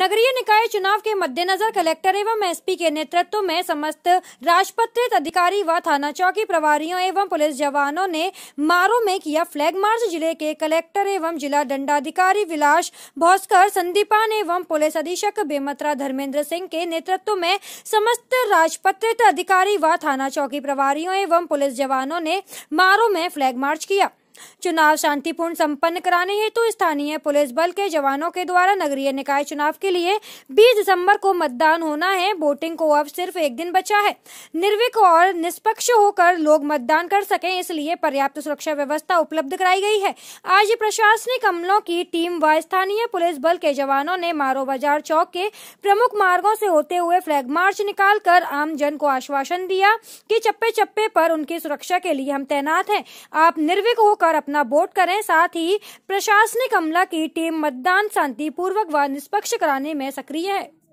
नगरीय निकाय चुनाव के मद्देनजर कलेक्टर एवं एसपी के नेतृत्व में समस्त राजपत्रित अधिकारी व थाना चौकी प्रभारियों एवं पुलिस जवानों ने मारो में किया फ्लैग मार्च जिले के कलेक्टर एवं जिला दंडाधिकारी विलास भोस्कर संदीपान एवं पुलिस अधीक्षक बेमतरा धर्मेंद्र सिंह के नेतृत्व में समस्त राजपत्रित अधिकारी व थाना चौकी प्रभारियों एवं पुलिस जवानों ने मारो में फ्लैग मार्च किया चुनाव शांतिपूर्ण संपन्न कराने हेतु तो स्थानीय पुलिस बल के जवानों के द्वारा नगरीय निकाय चुनाव के लिए बीस दिसम्बर को मतदान होना है वोटिंग को अब सिर्फ एक दिन बचा है निर्विक और निष्पक्ष होकर लोग मतदान कर सकें इसलिए पर्याप्त सुरक्षा व्यवस्था उपलब्ध कराई गई है आज प्रशासनिक अमलों की टीम व स्थानीय पुलिस बल के जवानों ने मारो बाजार चौक के प्रमुख मार्गो ऐसी होते हुए फ्लैग मार्च निकाल कर आम जन को आश्वासन दिया कि चप्पे चप्पे पर उनकी सुरक्षा के लिए हम तैनात हैं आप निर्विक होकर पर अपना वोट करें साथ ही प्रशासनिक अमला की टीम मतदान शांतिपूर्वक व निष्पक्ष कराने में सक्रिय है